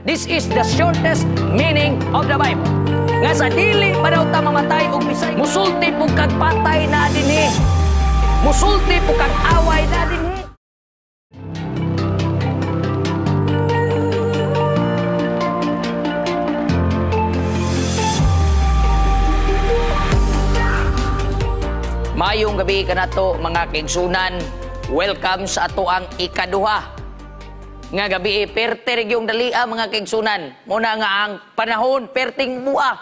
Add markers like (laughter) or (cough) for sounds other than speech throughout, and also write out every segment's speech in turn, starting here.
This is the shortest meaning of the Bible. Nga sa dili pa daw ta mamatay og misay, musulti pug kag patay na dinhi. Musulti pug kag away na dinhi. Mayong gabi kanato mga kingsunan. Welcome sa ato ang ikaduha nga gabi eh, perte yung dalia ah, mga kaigsunan. Muna nga ang panahon perting bua.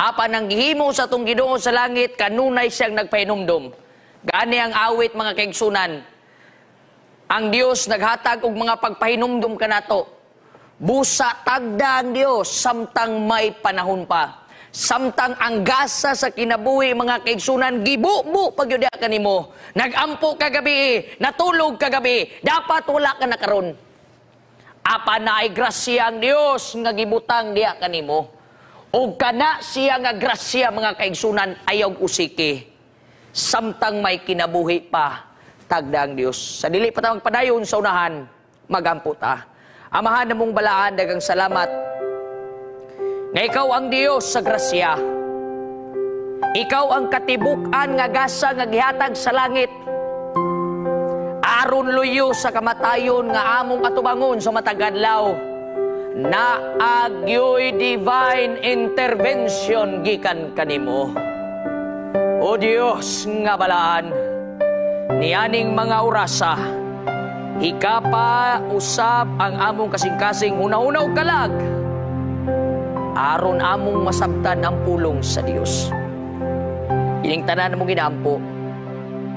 Apa nang gihimo sa tong Ginoo sa langit kanunay siyang nagpahinumdom. Gani ang awit mga kaigsunan. Ang Dios naghatag og mga pagpahinumdom kanato. Busa tagda ang Dios samtang may panahon pa. Samtang ang gasa sa kinabuhi mga kaigsunan, gibubo pagyudya kanimo. Nagampo kagabi, natulog kagabi, dapat wala ka na karon. Apa na ay grasya ang Dios nga gibutang diya kanimo. O kana siya nga grasya mga kaigsunan ayaw usiki. Samtang may kinabuhi pa tagda ang Dios. Sa dili pa ta magpadayon sa unahan, magampo ta. Amahan namong balaan dagang salamat. Nga ikaw ang Dios sa grasya. Ikaw ang katibukan nga gasa nga gihatag sa langit aron luyo sa kamatayon nga among atubangon sa matagadlaw na agyoy divine intervention gikan kanimo. O Dios nga balaan, nianing mga orasa, hikapa usab ang among kasing-kasing una-una og kalag aron among masabtan ang pulong sa Dios. Ining tanan mo ginampo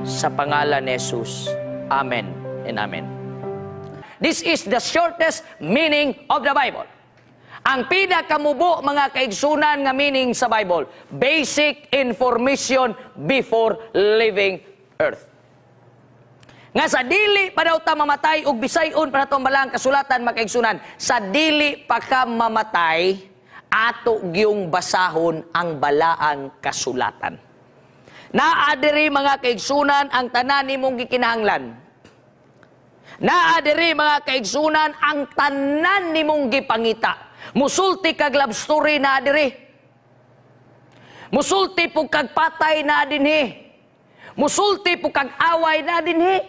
sa pangalan ni Jesus. Amen and Amen. This is the shortest meaning of the Bible. Ang pinakamubo mga kaigsunan nga meaning sa Bible, basic information before living earth. Nga sa dili pa daw ta mamatay ug bisayon para nato malang kasulatan makaigsunan sa dili pa ka mamatay ato gyung basahon ang balaang kasulatan. Naa diri mga kaigsunan ang tanan nimong gikinahanglan Naa diri mga kaigsunan ang tanan nimong gipangita. Musulti kag love story na diri. Musulti pug kag patay na dinhi. Musulti pug kag away na dinhi.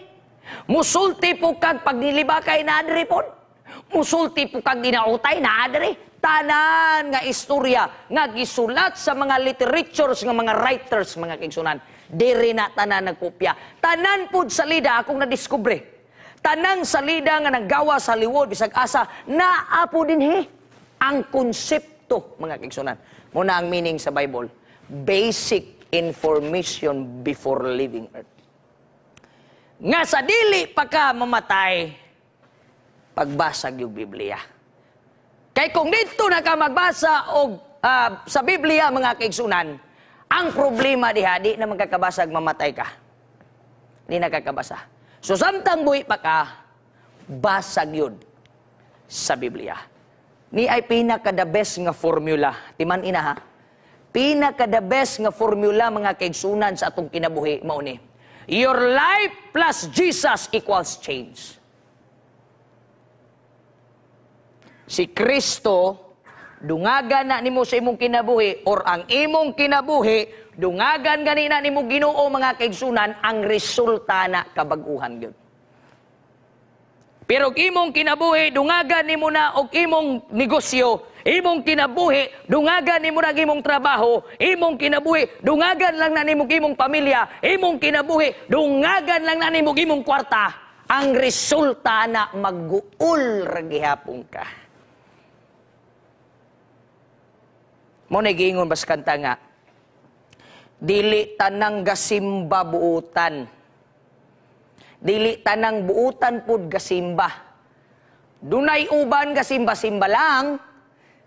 Musulti pug kag pagnilibakay na diri pon. Musulti pug kag dinautay na diri. Tanan nga istorya nga gisulat sa mga literatures nga mga writers mga kaigsunan. Diri na tanan nagkopya. Tanan pud salida akong nadiskubre tanang salida nga naggawa sa liwod bisag asa naapo dinhi ang konsepto mga kigsunan muna ang meaning sa Bible basic information before leaving earth nga sa dili pa ka mamatay pagbasag yung Biblia kay kung dito na ka magbasa og uh, sa Biblia mga kigsunan ang problema diha di na magkakabasag mamatay ka hindi nakakabasa So samtang buhi pa ka, basag yun sa Biblia. Ni ay pinaka the best nga formula. Timan ina ha? Pinaka the best nga formula mga kaigsunan sa atong kinabuhi. Mauni. Your life plus Jesus equals change. Si Kristo, dungaga na nimo sa imong kinabuhi or ang imong kinabuhi Dungagan ganina ni mo Ginoo mga kaigsunan ang resulta na kabaguhan gyud. Pero imong kinabuhi dungagan nimo na og imong negosyo, imong kinabuhi dungagan nimo na imong trabaho, imong kinabuhi dungagan lang na nimo imong pamilya, imong kinabuhi dungagan lang na nimo imong kwarta. Ang resulta na magguol ra gihapon ka. Mo nagingon bas kanta nga, dili tanang gasimba buutan. Dili tanang buutan pud gasimba. Dunay uban gasimba-simba lang,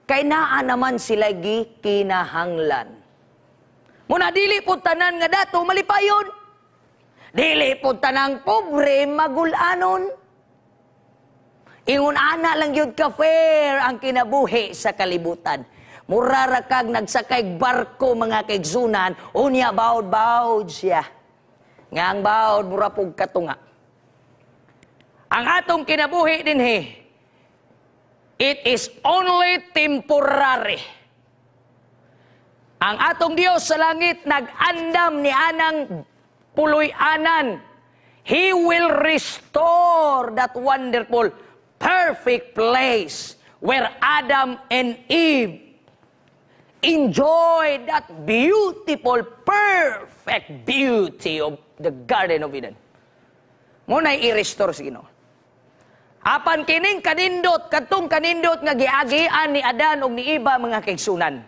kay naa naman sila gi kinahanglan. Muna dili pud tanan nga dato malipayon. Dili pud tanang pobre magulanon. Ingon ana lang gyud ka fair ang kinabuhi sa kalibutan murara kag nagsakay barko mga kaigsunan, unya bawod-bawod siya. Nga ang bawod, mura pug katunga. Ang atong kinabuhi din he, it is only temporary. Ang atong Dios sa langit nag-andam ni anang puloy-anan. He will restore that wonderful, perfect place where Adam and Eve enjoy that beautiful, perfect beauty of the Garden of Eden. Muna i-restore si Ginoo. Apan kining kanindot, katong kanindot nga giagian ni Adan og ni Iba mga kaigsunan.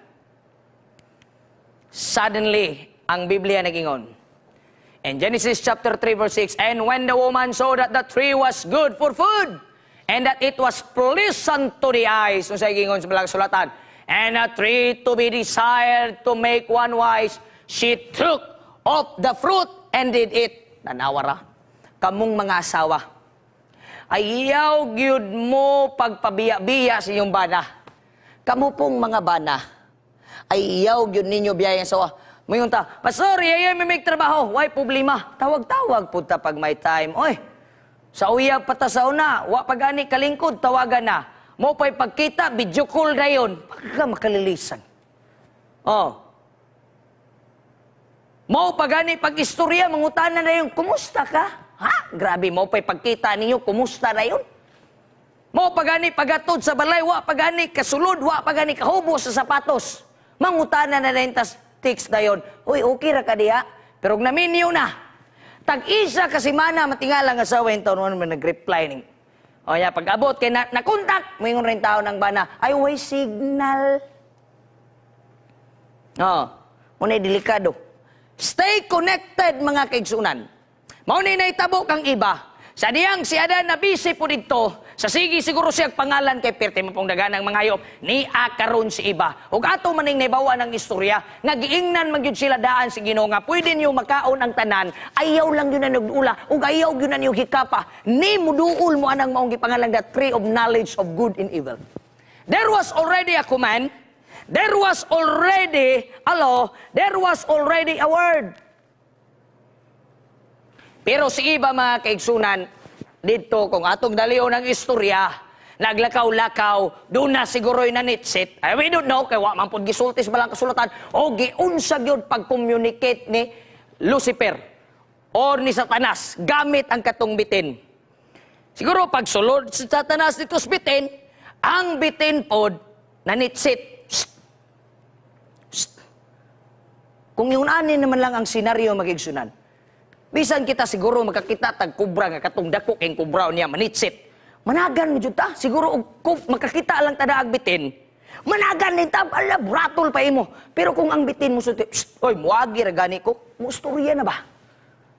Suddenly, ang Biblia nagingon. In Genesis chapter 3 verse 6, And when the woman saw that the tree was good for food, and that it was pleasant to the eyes, kung sa gingon sa sulatan, and a tree to be desired to make one wise, she took of the fruit and did it. Nanawara. Kamong mga asawa, ay iyaw gyud mo pagpabiya-biya sa inyong bana. Kamu pong mga bana, ay iyaw gyud ninyo biyaya sa Mayon ta, Pastor, iya mi make trabaho. Why problema? Tawag-tawag po ta pag may time. Oy, sa uya patasaw na, wa pagani kalingkod, tawagan na. Mo pa'y pagkita, video call na yun. Pagka makalilisan. Oh. Mo pagani pag-istorya, mangutana na yun, kumusta ka? Ha? Grabe, mo pa'y pagkita ninyo, kumusta na yun? Mo pagani pagatod sa balay, wa pagani kasulod, wa pagani kahubo sa sapatos. Mangutana na na yung text na yun. Uy, okay ra ka diha. Pero namin na. Tag-isa kasi mana matingala nga sa wento noon ano man nag-reply o yan, pag abot kay na, nakontak, mayroon rin tao ng bana, ay way signal. O, muna delikado. Stay connected mga kaigsunan. Mauna na itabo ang iba. Sa diyang siya na busy po dito, sa sige siguro siya pangalan kay Pirte mapong daganang mga hayop ni akaron si iba. Ug ato maning nabawa ng istorya nga giingnan man sila daan si Ginoo nga pwede niyo makaon ang tanan ayaw lang yun na nagduula ug ayaw gyud na niyo hikapa ni muduol mo anang maong gipangalan the tree of knowledge of good and evil. There was already a command. There was already a law. There was already a word. Pero si iba mga kaigsunan, dito kung atong dalion ng istorya, naglakaw-lakaw, doon na siguro siguro'y nanitsit. I eh, we don't know, kaya wa man po gisultis balang kasulatan, o giunsa gyud pag-communicate ni Lucifer o ni Satanas gamit ang katong bitin. Siguro pag sulod si Satanas dito sa bitin, ang bitin pod nanitsit. Psst. Psst. Kung ani naman lang ang senaryo magigsunan, Bisan kita siguro makakita tag kubra nga katong dako kay kubra niya manitsit. Managan mo ta, siguro og makakita lang tada agbitin. Managan ni tab ala bratol pa imo. Pero kung ang bitin mo suti, oy muagi ra gani ko, mustorya na ba?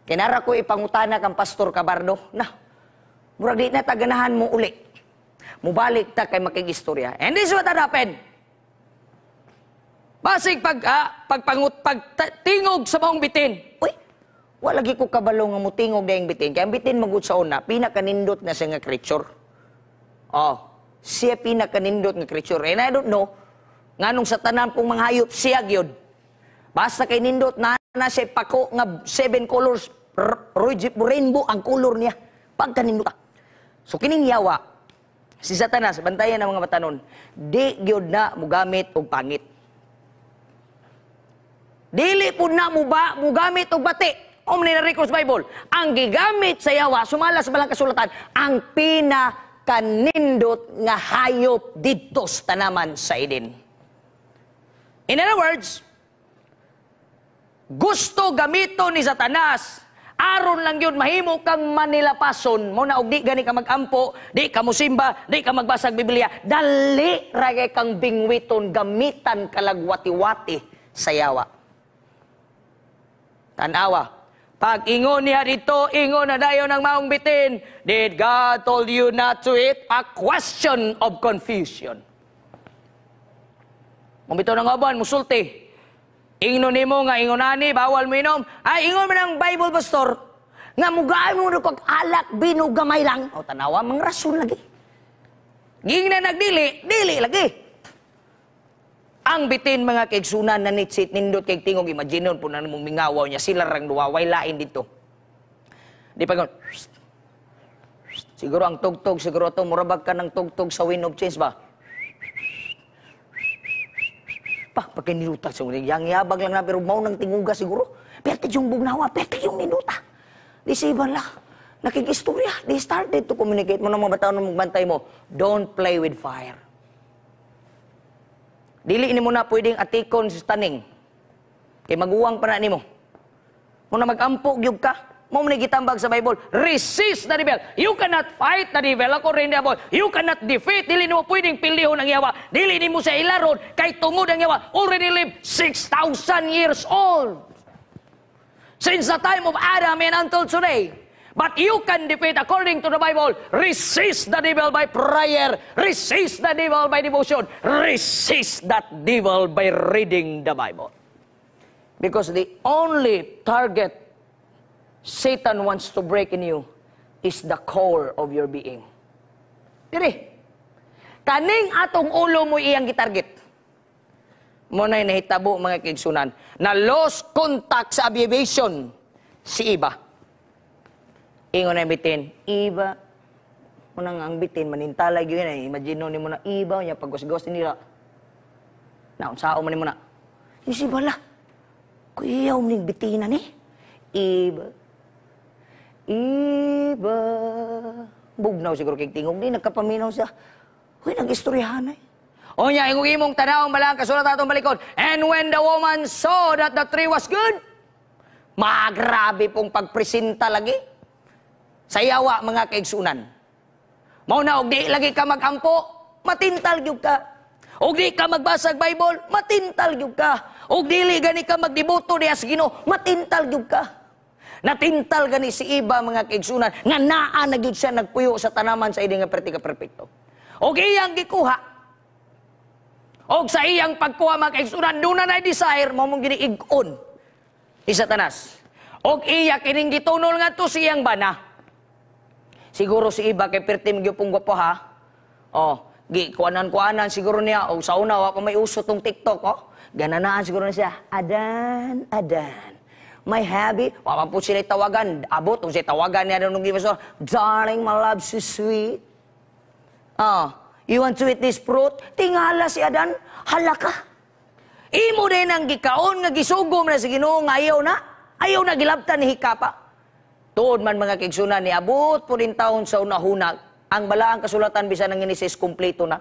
Kinara ko ipangutana kang Pastor Cabardo na. Murag di na taganahan mo uli. Mubalik ta kay makigistorya. And this what happened. Basig pag ah, pagpangut tingog sa maong bitin. Uy, wala gi ko kabalo nga mutingog dayang bitin. Kaya ang bitin magud sa una, pinakanindot na siya nga creature. Oh, siya pinakanindot nga creature. And I don't know, nganong sa tanan pong mga hayop siya gyud. Basta kay nindot na na siya pako nga seven colors rainbow ang color niya pagkanindot. So kining yawa si Satanas bantayan ang mga matanon, di gyud na mugamit og pangit. Dili po na mo ba mugamit og batik. Omni na Records Bible, ang gigamit sa yawa, sumala sa balang kasulatan, ang pinakanindot nga hayop dito sa tanaman sa idin. In other words, gusto gamito ni Satanas aron lang yun mahimo kang manilapason mo na og di gani ka magampo di ka musimba di ka magbasag Biblia dali ra kang bingwiton gamitan kalagwati-wati sa yawa tanawa pag ingon niya dito, ingon na dayo ng maong bitin. Did God told you not to eat? A question of confusion. Mabito ng oban, musulti. Ingon ni mo nga, ingon ani, bawal mo inom. Ay, ingon mo ng Bible, pastor. Nga mugaan mo na alak, binugamay lang. O, tanawa, mang rason lagi. Ging na nagdili, dili lagi. Ang bitin mga kaigsunan na nitsit nindot kay tingog imaginon po na mingawaw niya sila rang duwaway lain dito. Di pa gawin. Siguro ang tugtog, siguro to murabag ka ng tugtog sa wind of change ba? Pa, pagka niluta siguro, yang yabag lang na pero mao ng tinguga siguro. Perte yung bugnawa, perte yung niluta. Di sa iban lang. Nakikistorya, they started to communicate mo ng mga bataon ng magbantay mo. Don't play with fire. Dili ni mo na pwedeng atikon sa taning. Kay maguwang pa na nimo. Mo mag magampo gyud ka. Mo man gitambag sa Bible, resist the devil. You cannot fight the devil. Ako rin devil. Ya, you cannot defeat. Dili nimo pwedeng pilihon ang yawa. Dili nimo sa ilaron kay tungod ang yawa. Already live 6,000 years old. Since the time of Adam and until today, But you can defeat, according to the Bible, resist the devil by prayer, resist the devil by devotion, resist that devil by reading the Bible. Because the only target Satan wants to break in you is the core of your being. Dire, kaning atong ulo mo iyang gitarget. Mo na nahitabo mga kigsunan na lost contact sa aviation si iba Ingon na bitin, iba. Unang ang bitin, manintalay yun na. Eh. Imagine ni muna, na, iba niya, pagwasgos nila. Naunsao mo ni mo na. Isi bala, kuyaw ning bitina ni. Iba. Iba. Bugnaw siguro kay tingog ni, nagkapaminaw siya. Uy, nag-istoryahan eh. O niya, ingung imong tanawang malang kasulat atong balikod. And when the woman saw that the tree was good, magrabe pong pagpresenta lagi. Saya awak mga sunan. Mau na og lagi ka magampo, matintal gyud ka. Og di ka magbasag Bible, matintal gyud ka. Og dili gani ka magdiboto di as Ginoo, matintal gyud ka. Natintal gani si iba mga kaigsunan nga naa na gyud siya nagpuyo sa tanaman sa iding nga perti ka perpekto. Og iyang gikuha. Og sa iyang pagkuha mga kaigsunan, do na nay desire mo mong giniig-on. Isa tanas. Og iya kining gitunol nga to siyang bana. Siguro si iba kay pertim gyupong gwapo ha. Oh, gi kuanan kuanan siguro niya o oh, sa una wa pa may uso tong TikTok oh. Gananaan siguro niya siya. Adan, adan. My happy. Wa pa po sila tawagan. Abot kung siya tawagan niya nung gibasor. Darling, my love, so sweet. Oh, you want to eat this fruit? Tingala si Adan. halaka. ka. Imo din ang gikaon nga gisugom na sa Ginoo ayaw na. Ayaw na gilabtan ni Hikapa. Tuod man mga kigsuna ni abot po rin taon sa unahuna ang balaang kasulatan bisan ang inisis kumpleto na.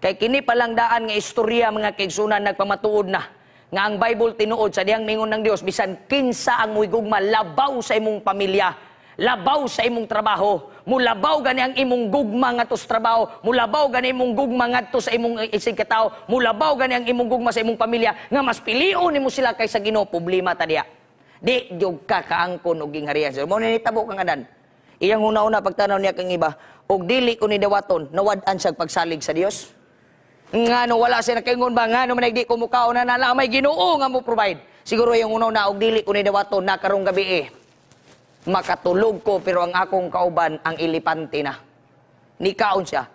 Kay kini palang daan nga istorya mga kigsuna nagpamatuod na nga ang Bible tinuod sa diyang mingon ng Dios bisan kinsa ang muigugma labaw sa imong pamilya labaw sa imong trabaho, mulabaw gani ang imong gugma ngadto sa trabaho, mulabaw gani imong gugma ngadto sa imong isig katawo, mulabaw gani ang imong gugma sa imong pamilya nga mas pilion nimo sila kaysa Ginoo problema ta diya. Di jog ka kaangkon og gingharian sa Mao ni tabo kang anan. Iyang una-una pagtanaw niya kang iba, og dili ko ni dawaton nawad-an siyang pagsalig sa Dios. Nga no wala siya nakingon ba nga no manigdi ko mukao na may Ginoo nga mo provide. Siguro yung una na og dili ko ni dawaton nakarong gabi eh. Makatulog ko pero ang akong kauban ang ilipante na. Nikaon siya.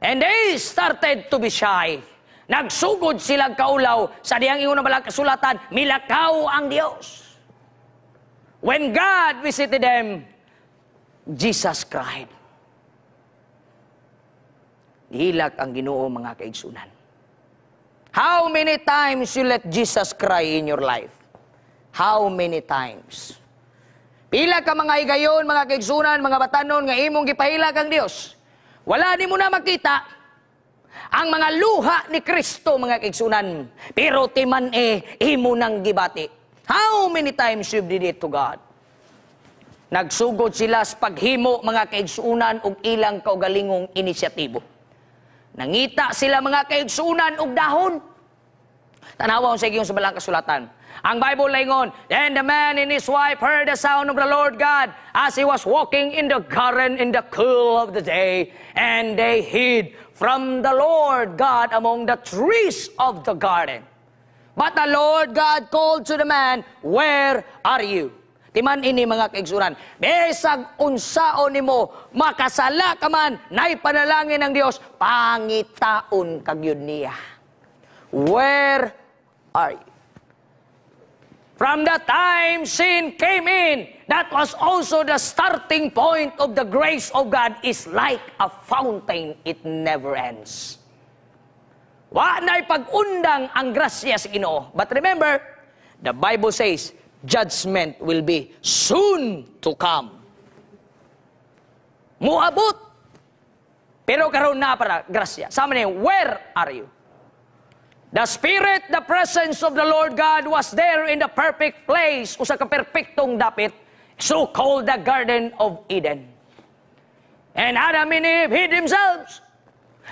And they started to be shy. Nagsugod silang kaulaw sa diyang iyon na balak kasulatan, milakaw ang Dios. When God visited them, Jesus cried. Hilak ang ginoo mga kaigsunan. How many times you let Jesus cry in your life? How many times? Pila ka mga igayon, mga kaigsunan, mga batanon, nga imong gipahila kang Dios. Wala ni mo na makita ang mga luha ni Kristo, mga kaigsunan. Pero timan e, imo nang gibati. How many times you did it to God? Nagsugod sila sa paghimo mga kaigsuunan ug ilang kaugalingong inisyatibo. Nangita sila mga kaigsuunan ug dahon. Tanawa sa igiyong sa balang kasulatan. Ang Bible lingon, And the man and his wife heard the sound of the Lord God as he was walking in the garden in the cool of the day, and they hid from the Lord God among the trees of the garden. But the Lord God called to the man, Where are you? Timan ini mga kaigsuran, Besag unsao nimo, makasala ka man, naipanalangin ng Dios, pangitaon kagyud niya. Where are you? From the time sin came in, that was also the starting point of the grace of God is like a fountain, it never ends. Wa na pag undang ang grasya sa Ginoo. But remember, the Bible says, judgment will be soon to come. Muabot. Pero karon na para grasya. Sama niya, where are you? The Spirit, the presence of the Lord God was there in the perfect place, usa ka perpektong dapit, so called the Garden of Eden. And Adam and Eve hid themselves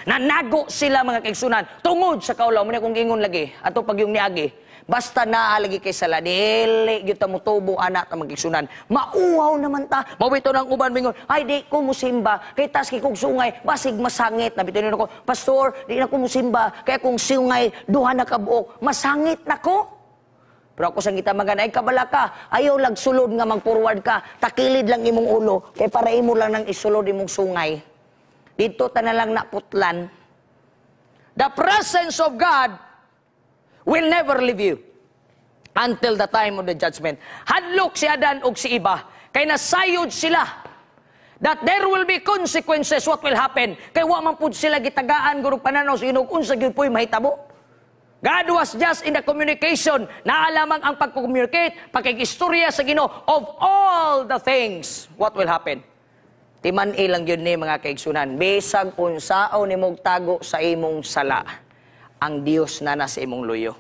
Nanago sila mga kaigsunan tungod sa kaulaw mo kung gingon lagi ato pagyong niagi. Basta naalagi kay sala dili gyud ta motubo anak ta magigsunan. Mauhaw naman ta. Mawito nang uban mingon, ay di ko musimba kay tas kay sungay basig masangit na bitaw ko Pastor, di na ko musimba kay kung sungay duha na kabuok, masangit nako. Pero ako sang gitamagan ay kabala ka, ayaw lag sulod nga mag-forward ka, takilid lang imong ulo kay para imo lang nang isulod imong sungay. Dito ta na lang naputlan. The presence of God will never leave you until the time of the judgment. Hadlok si Adan og si Iba, kay nasayod sila that there will be consequences what will happen. Kay wa man pud sila gitagaan guru pananaw sa inog unsa gyud puy mahitabo. God was just in the communication. Naa lamang ang pag-communicate, pakigistorya sa Ginoo of all the things what will happen. Timan lang yun ni mga kaigsunan. Bisag unsao ni tago sa imong sala. Ang Dios na nasa imong luyo.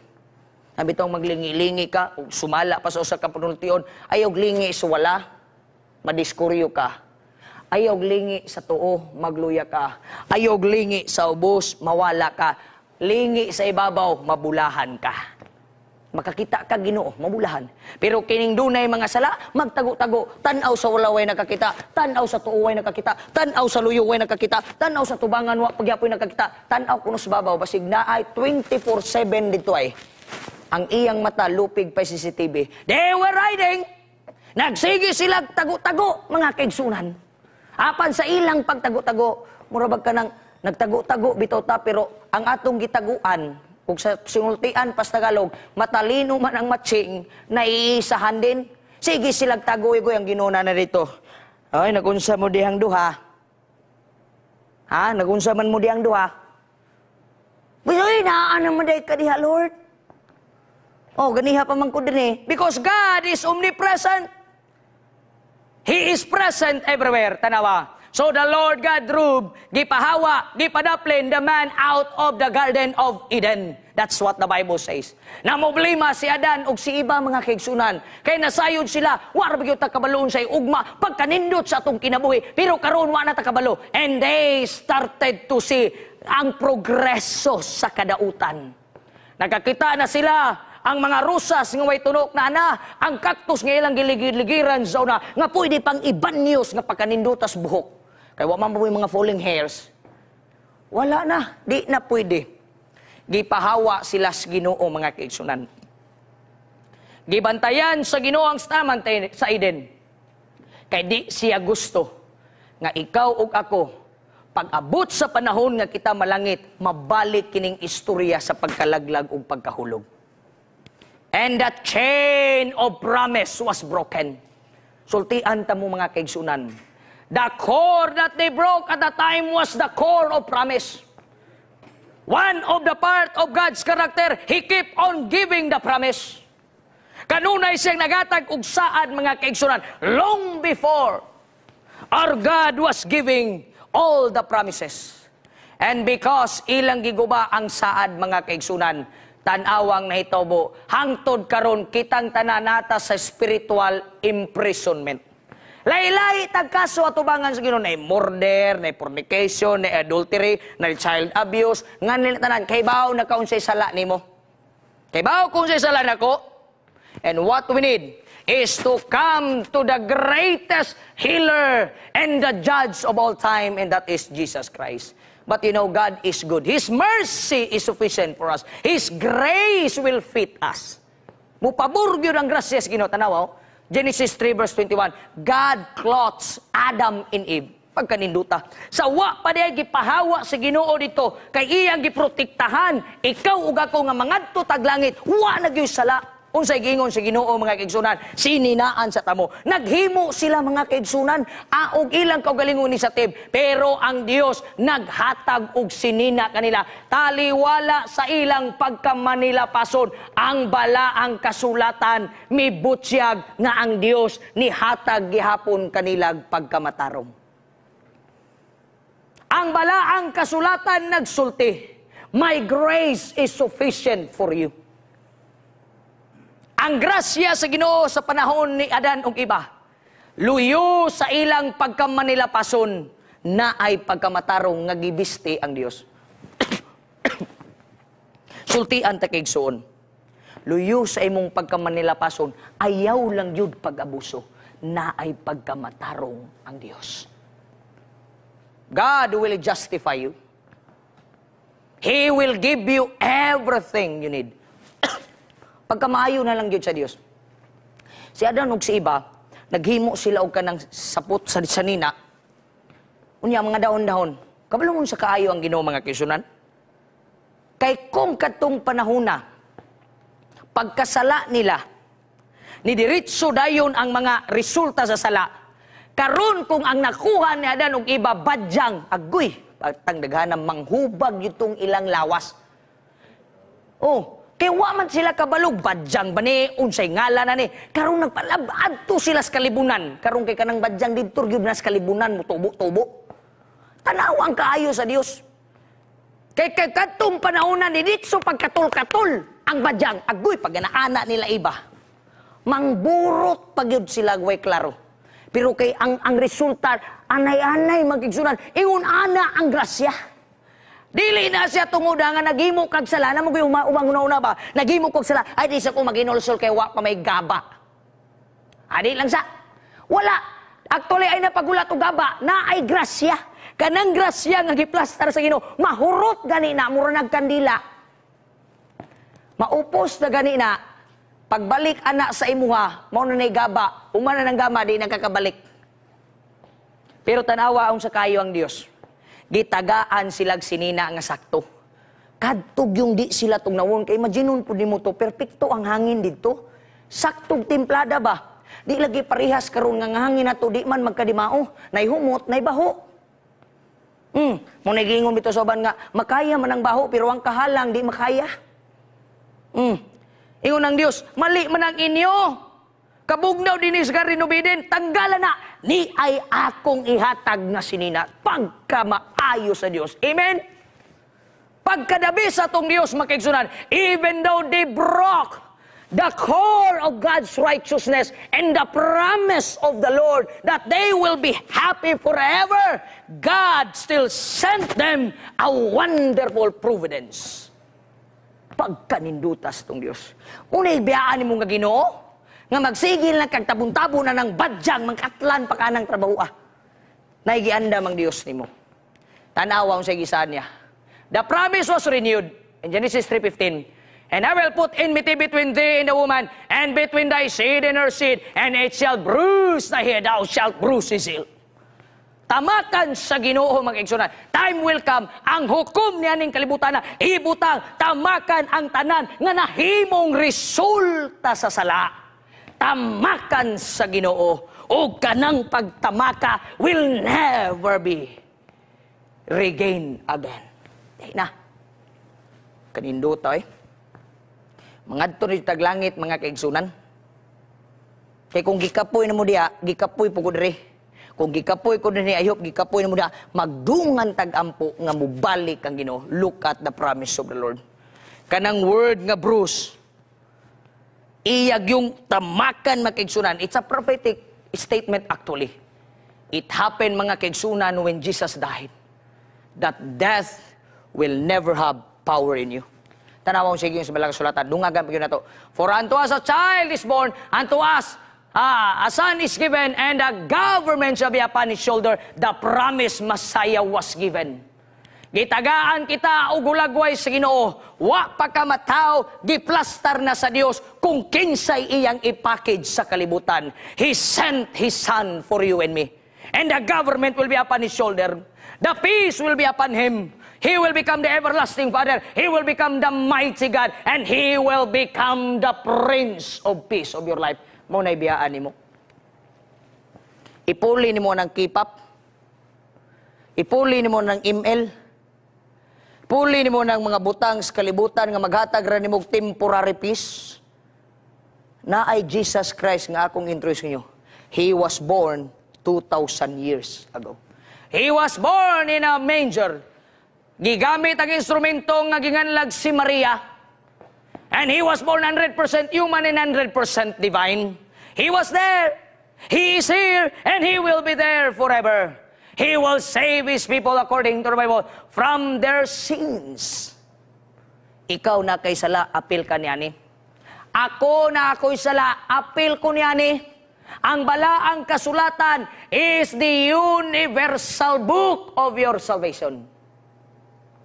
Sabi tong maglingi-lingi ka, sumala pa sa usa ka panultion, ayaw lingi sa wala, madiskuryo ka. Ayaw lingi sa tuo, magluya ka. Ayaw lingi sa ubos, mawala ka. Lingi sa ibabaw, mabulahan ka makakita ka Ginoo mamulahan. pero kining dunay mga sala magtago-tago tanaw sa walaway nakakita tanaw sa tuway nakakita tanaw sa luyoway nakakita tanaw sa tubangan wa pagyapoy nakakita tanaw kuno sa babaw basig naay 24/7 dito ay ang iyang mata lupig pa si CCTV they were riding nagsige sila tago-tago mga kaigsunan apan sa ilang pagtago-tago murabag ka nang nagtago-tago bitaw ta pero ang atong gitaguan kung sa sinultian, pastagalog, matalino man ang matching, naiisahan din. Sige silag tagoy ko ang ginuna na rito. Ay, nagunsa mo dihang duha. Ha? Nagunsa man mo dihang duha. Bisoy, naan naman dahi ka diha, Lord. Oh, ganiha pa man ko din eh. Because God is omnipresent. He is present everywhere, tanawa. So the Lord God drove, gipahawa, gipadaplin the man out of the Garden of Eden. That's what the Bible says. Na problema si Adan ug si iba mga kaigsunan. Kay nasayod sila, wa ra gyud kabaloon sa ugma pagkanindot sa atong kinabuhi, pero karon wa na ta kabalo. And they started to see ang progreso sa kadautan. Nakakita na sila ang mga rusas nga way tunok na ana, ang kaktus nga ilang giligid-ligiran sa una, nga pwede pang ibanyos nga pagkanindutas buhok. Kaya wa man mo mga falling hairs, wala na, di na pwede. Gipahawa sila sa Ginoo mga kaigsunan. Gibantayan sa ginoong ang staman sa Eden. Kay di siya gusto nga ikaw ug ako pag-abot sa panahon nga kita malangit, mabalik kining istorya sa pagkalaglag ug pagkahulog. And that chain of promise was broken. Sultian ta mo mga kaigsunan The core that they broke at the time was the core of promise. One of the part of God's character, He keep on giving the promise. Kanunay siyang nagatag og saad mga kaigsunan long before our God was giving all the promises. And because ilang giguba ang saad mga kaigsunan, tanawang na itobo, hangtod karon kitang tananata sa spiritual imprisonment. Lailay tagkaso at ubangan sa Ginoo nay murder, nay fornication, nay adultery, nay child abuse, nga nila tanan kay bawo na kaunsay sala nimo. Kay bawo kung say sala nako. And what we need is to come to the greatest healer and the judge of all time and that is Jesus Christ. But you know, God is good. His mercy is sufficient for us. His grace will fit us. Mupabor yun ang grasya sa Ginoo tanaw. Oh. Genesis 3 verse 21, God clothes Adam in Eve pagkaninduta. Sa wa pa di gipahawa si Ginoo dito kay iyang giprotektahan ikaw ug ako nga mangadto taglangit, wa na sala unsay giingon sa Ginoo mga kaigsunan sininaan sa tamo naghimo sila mga kaigsunan aog ilang kaugalingon ni sa tib pero ang Dios naghatag og sinina kanila taliwala sa ilang pagkamanila pason ang balaang kasulatan mibutsyag nga ang Dios ni hatag gihapon kanilang pagkamatarong ang balaang kasulatan nagsulti my grace is sufficient for you ang grasya sa Ginoo sa panahon ni Adan ug iba, luyo sa ilang pagkamanilapason na ay pagkamatarong nga gibisti ang Dios. (coughs) Sultian ta kigsuon. Luyo sa imong pagkamanilapason, ayaw lang yud pag-abuso na ay pagkamatarong ang Dios. God will justify you. He will give you everything you need. Pagkamayo na lang yun sa Dios. Si Adan ug si Iba, naghimo sila og kanang sapot sa sanina. Unya mga dahon-dahon. Kabalungon sa kaayo ang Ginoo mga kisunan. Kay kung katong panahuna, pagkasala nila, ni diritso dayon ang mga resulta sa sala. Karon kung ang nakuha ni Adan og iba badyang agoy, tangdaghanam manghubag itong ilang lawas. Oh, Kay wa man sila kabalo, badyang ba ni, unsay ngala na ni. Karong nagpalabad adto sila sa kalibunan. Karong kay kanang badyang dito, gyud na sa kalibunan mo, tubo-tubo. Tanaw ang kaayo sa Dios. Kay kay katong panahon ni Ditso pagkatul-katul ang badyang agoy pag anaana nila iba. Mangburot pagyud sila way klaro. Pero kay ang ang resulta anay-anay magigsunan, ingon ana ang grasya. Dili na siya tungod nga nagimo kag sala na mo umang una una ba. Nagimo kag sala ay di sa ko maginulsol kay wa pa may gaba. Adi lang sa. Wala. Actually ay napagulat og gaba na ay grasya. Kanang grasya nga giplaster sa Ginoo mahurot gani na mura nagkandila. Maupos na gani na pagbalik anak sa imuha mao na nay gaba umana nang gama di nagkakabalik. Pero tanawa ang sakayo ang Dios gitagaan silag sinina nga sakto. Kadtog yung di sila tugnawon. Kay imagine po nimo to, perpekto ang hangin dito. Saktog timplada ba? Di lagi parihas karon nga hangin ato, di man magkadimao. nay humot, nay baho. Mm, mo nagingon bito soban nga, makaya man ang baho, pero ang kahalang di makaya. Mm. Ingon ang Dios, mali man ang inyo. Kabugnaw dinis ka rinubidin, tanggalan na, ni ay akong ihatag nga sinina, pagka maayo sa Dios. Amen? Pagkadabi sa tong Dios makiksunan, even though they broke the core of God's righteousness and the promise of the Lord that they will be happy forever, God still sent them a wonderful providence. Pagkanindutas tong Dios. Unay biyaan mo nga Ginoo, nga magsigil na kagtabon-tabon na ng badyang mangkatlan pa ka ng trabaho ah. Naigianda mang Dios nimo. Tanawa ang gisan niya. The promise was renewed in Genesis 3.15. And I will put enmity between thee and the woman, and between thy seed and her seed, and it shall bruise thy head, thou shalt bruise his heel. Tamatan sa ginoo mga igsunan. Time will come, ang hukom niya ning kalibutan na ibutang, tamakan ang tanan nga nahimong resulta sa sala tamakan sa Ginoo o kanang pagtamaka will never be regained again. Di na. Kaninduta eh. Mga ni taglangit, mga kaigsunan. Kay kung gikapoy na mo diya, gikapoy po ko diri. Kung gikapoy ko ni ayop, gikapoy na mo diya, magdungan tagampo nga mubalik ang Ginoo. Look at the promise of the Lord. Kanang word nga Bruce, iyag yung tamakan makigsunan. It's a prophetic statement actually. It happened mga kaigsunan when Jesus died. That death will never have power in you. Tanaw mo sige yung sabalang sulatan. Dungagan pagyo na For unto us a child is born, unto us ah, a son is given, and a government shall be upon his shoulder. The promise Messiah was given. Gitagaan kita o gulagway sa Ginoo, wa pa pakamataw giplastar na sa Dios kung kinsay iyang i-package sa kalibutan. He sent his son for you and me. And the government will be upon his shoulder. The peace will be upon him. He will become the everlasting Father. He will become the mighty God. And He will become the Prince of Peace of your life. Muna ibiyaan mo. Ipuli ni mo ng kipap. Ipuli ni mo ng ML. Puli mo ng mga butang sa kalibutan nga maghatag ra nimo temporary peace. Na ay Jesus Christ nga akong introduce niyo. He was born 2,000 years ago. He was born in a manger. Gigamit ang instrumento nga ginganlag si Maria. And he was born 100% human and 100% divine. He was there. He is here and he will be there forever. He will save His people according to the Bible from their sins. Ikaw na kay sala, apil ka niyani. Ako na ako'y sala, apil ko niyani. Ang balaang kasulatan is the universal book of your salvation.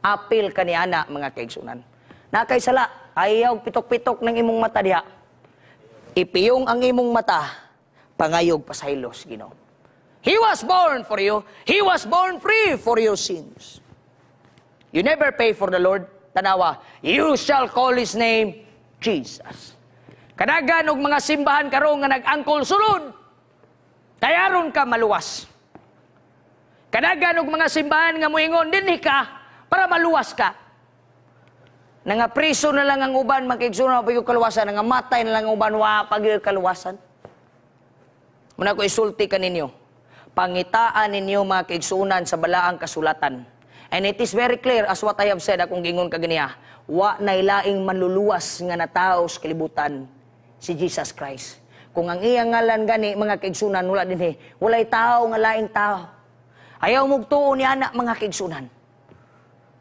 Apil ka niyana, mga kaigsunan. Na kay sala, ayaw pitok-pitok ng imong mata diha. Ipiyong ang imong mata, pangayog pa sa hilos, Ginoo. He was born for you. He was born free for your sins. You never pay for the Lord. Tanawa, you shall call His name Jesus. Kanagan og mga simbahan karon nga nag-angkol sulod, tayaron ka maluwas. Kanagan og mga simbahan nga moingon dinhi ka para maluwas ka. Nga priso na lang ang uban, magkigsuna pa yung kaluwasan. Nga matay na lang ang uban, wa pag kaluwasan. Muna ko isulti ka ninyo pangitaan ninyo mga kaigsuunan sa balaang kasulatan. And it is very clear as what I have said akong gingon kaganiya, wa na ilaing manluluwas nga nataos sa kalibutan si Jesus Christ. Kung ang iyang ngalan gani mga kaigsunan wala dinhi, walay tao nga laing tao. Ayaw mugtuon ni anak mga kaigsunan.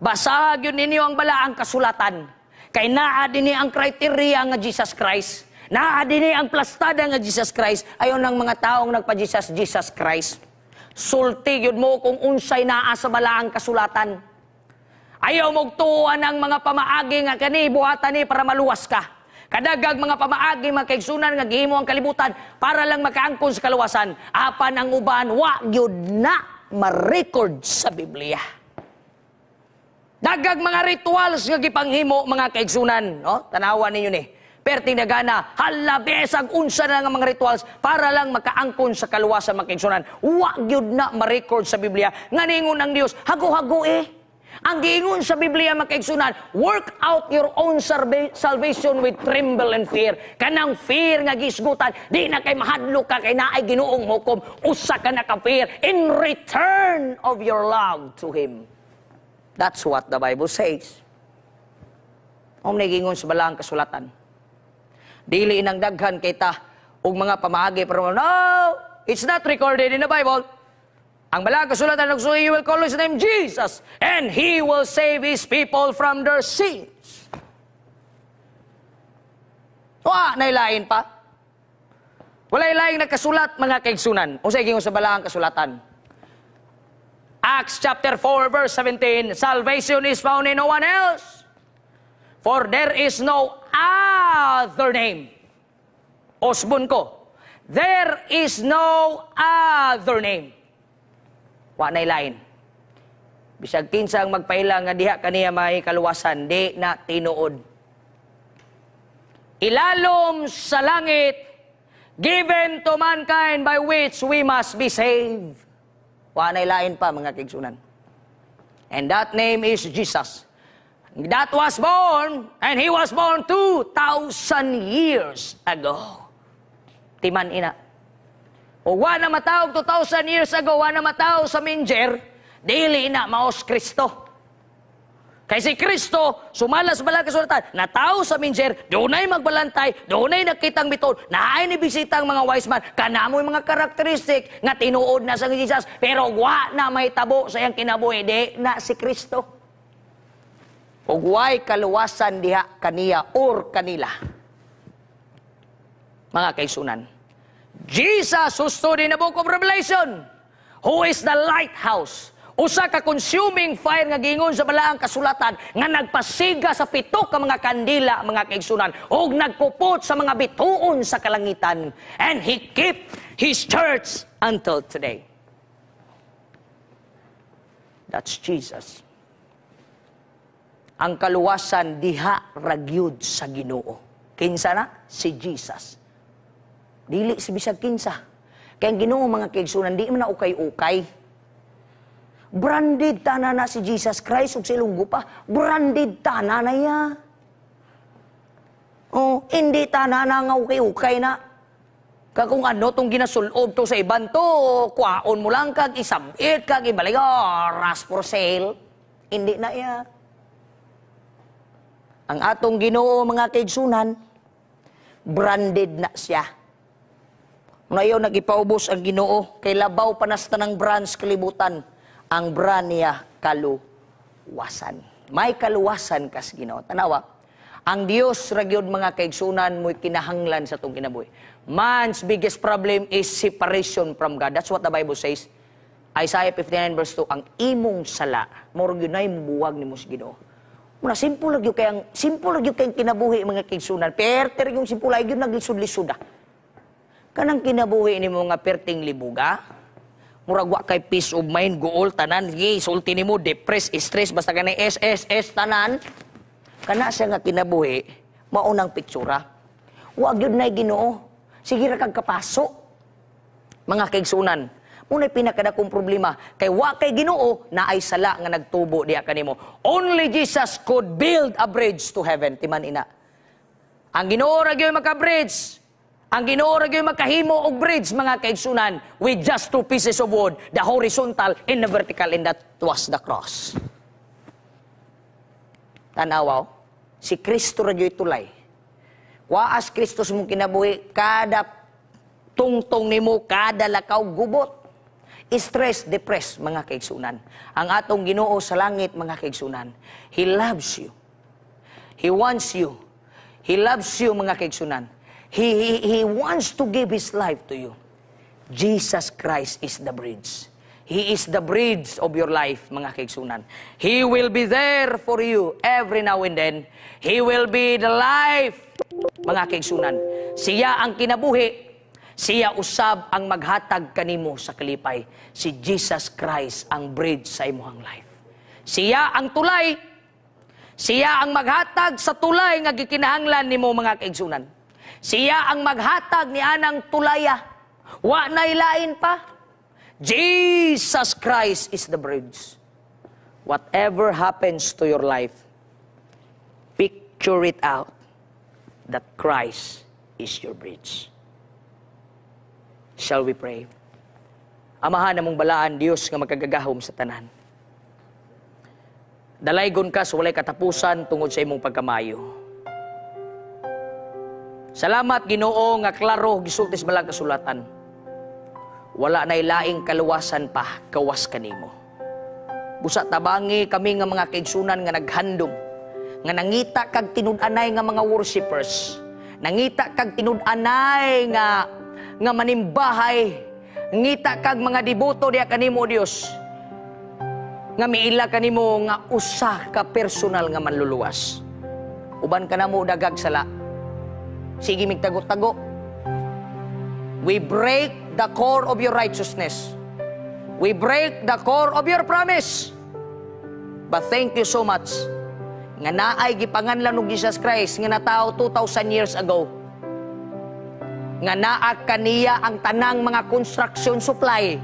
Basahag yun ninyo ang balaang kasulatan. Kay naa dinhi ang kriteriya nga Jesus Christ. Naa dinhi ang plastada nga Jesus Christ ayon ng mga taong nagpa Jesus Jesus Christ. Sulti yun mo kung unsay naa sa balaang kasulatan. Ayaw mo tuwan ng mga pamaagi nga kani buhatan ni para maluwas ka. Kadagag mga pamaagi, mga kaigsunan, nga gihimo ang kalibutan para lang makaangkon sa kaluwasan. Apan ang uban, wa yun na ma-record sa Biblia. Dagag mga rituals nga gipanghimo mga kaigsunan, no? Tanawa ninyo ni. Eh pero tinagana, halabesag unsa na lang ang mga rituals para lang makaangkon sa kaluwasan makingsoonan. Wa gyud na ma-record sa Biblia. Nga ningon ang Dios, hago-hago eh. Ang giingon sa Biblia makaigsunan, work out your own salvation with tremble and fear. Kanang fear nga gisgutan, di na kay mahadlok ka kay naay Ginoong hukom, usa ka na ka fear in return of your love to him. That's what the Bible says. Om nagingon sa balang kasulatan dili nang daghan kita og mga pamaagi pero no it's not recorded in the Bible ang bala kasulatan ng he will call his name Jesus and he will save his people from their sins wa nailain pa wala laing nakasulat mga kaigsunan unsay gingon sa balang kasulatan Acts chapter 4 verse 17 salvation is found in no one else For there is no other name. Osbon ko. There is no other name. Wa na'y lain. Bisag kinsa ang magpaila nga diha kaniya may kaluwasan, di na tinuod. Ilalom sa langit, given to mankind by which we must be saved. Wa na'y lain pa mga kigsunan. And that name is Jesus that was born, and he was born 2,000 years ago. Timan ina. O wa na matawag 2,000 years ago, wa na matawag sa manger, dili na maos Kristo. Kay si Kristo, sumalas balang kasulatan, natao sa manger, doonay magbalantay, doonay nakitang biton, naay ni bisita ang mga wise man, kanamoy mga karakteristik nga tinuod na sa Jesus, pero wa na may tabo sa iyang kinabuhi, di na si Kristo ug way kaluwasan diha kaniya or kanila. Mga kaisunan, Jesus husto din na book of Revelation, who is the lighthouse, usa ka consuming fire nga gingon sa balaang kasulatan nga nagpasiga sa pito ka mga kandila mga kaigsunan ug nagkupot sa mga bituon sa kalangitan and he keep his church until today that's Jesus ang kaluwasan diha ragyud sa Ginoo. Kinsa na? Si Jesus. Dili si bisag kinsa. Kaya Ginoo mga kaigsunan di man na ukay-ukay. Branded tana na si Jesus Christ ug silunggo pa. Branded tana na ya. Oh, hindi tana na nga ukay-ukay na. Kag kung ano tong ginasulob to sa iban to, kwaon mo lang kag isabit kag ibalik, oh, ras for sale. Hindi na ya. Ang atong ginoo mga kaigsunan, branded na siya. Ngayon, nagipaubos ang ginoo. Kay labaw panasta ng brands kalibutan. Ang brand niya, kaluwasan. May kaluwasan kas ginoo. Tanawa, ang Dios ragyod mga kaigsunan mo'y kinahanglan sa itong kinabuhi. Man's biggest problem is separation from God. That's what the Bible says. Isaiah 59 verse 2, ang imong sala, more yun ni mo ni Ginoo Muna, simple lang yung kayang, simple lang yung kinabuhi mga kingsunan. Perter yung simple lang yung naglisod-lisod ah. Kanang kinabuhi ni mga perting libuga, murag wa kay peace of mind, gool, tanan, gi, sulti ni mo, depress, stress, basta ka na SSS, tanan. Kana siya nga kinabuhi, maunang piksura. Wag yun na'y ginoo, sige ra kag kapaso. Mga kingsunan, unay pinakada kong problema kay wa kay Ginoo na ay sala nga nagtubo diya kanimo. Only Jesus could build a bridge to heaven timan ina. Ang Ginoo ra gyud maka-bridge. Ang Ginoo ra gyud makahimo og bridge mga kaigsunan with just two pieces of wood, the horizontal and the vertical and that was the cross. Tanawaw, oh. si Kristo ra gyud tulay. Wa as Kristos mong kinabuhi kada tungtong nimo kada lakaw gubot stress, depressed, mga kaigsunan. Ang atong ginoo sa langit, mga kaigsunan, He loves you. He wants you. He loves you, mga kaigsunan. He, he, he wants to give His life to you. Jesus Christ is the bridge. He is the bridge of your life, mga kaigsunan. He will be there for you every now and then. He will be the life, mga kaigsunan. Siya ang kinabuhi siya usab ang maghatag kanimo sa kalipay. Si Jesus Christ ang bridge sa imong life. Siya ang tulay. Siya ang maghatag sa tulay nga gikinahanglan nimo mga kaigsunan. Siya ang maghatag ni anang tulaya. Wa na ilain pa. Jesus Christ is the bridge. Whatever happens to your life, picture it out that Christ is your bridge. Shall we pray? Amahan mong balaan, Dios nga magkagagahom sa tanan. Dalaygon ka sa walay katapusan tungod sa imong pagkamayo. Salamat Ginoo nga klaro gisultis malang kasulatan. Wala na ilaing kaluwasan pa kawas kanimo. Busa tabangi kami nga mga kaigsunan nga naghandom nga nangita kag tinud-anay nga mga worshipers. Nangita kag tinud-anay nga nga manimbahay ngita kag mga diboto diya kanimo Dios nga miila kanimo nga usa ka personal nga manluluwas uban kanamo dagag sala sige migtago-tago we break the core of your righteousness we break the core of your promise but thank you so much nga naay gipanganlan og Jesus Christ nga natawo 2000 years ago nga naa kaniya ang tanang mga construction supply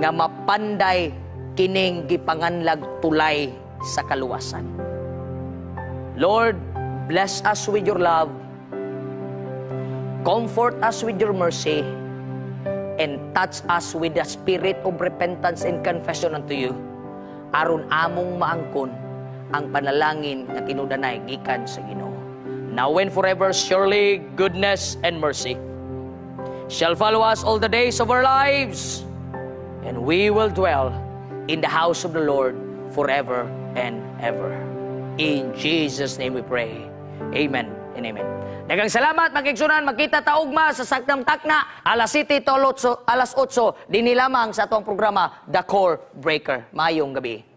nga mapanday kining gipanganlag tulay sa kaluwasan. Lord, bless us with your love. Comfort us with your mercy and touch us with the spirit of repentance and confession unto you. Aron among maangkon ang panalangin na kinudanay gikan sa Ginoo now and forever. Surely goodness and mercy shall follow us all the days of our lives, and we will dwell in the house of the Lord forever and ever. In Jesus' name we pray. Amen and amen. Dagang salamat, magkiksunan, magkita taugma sa Sakdam Takna, alas 7 to alas 8, lamang sa atong programa, The Core Breaker. Mayong gabi.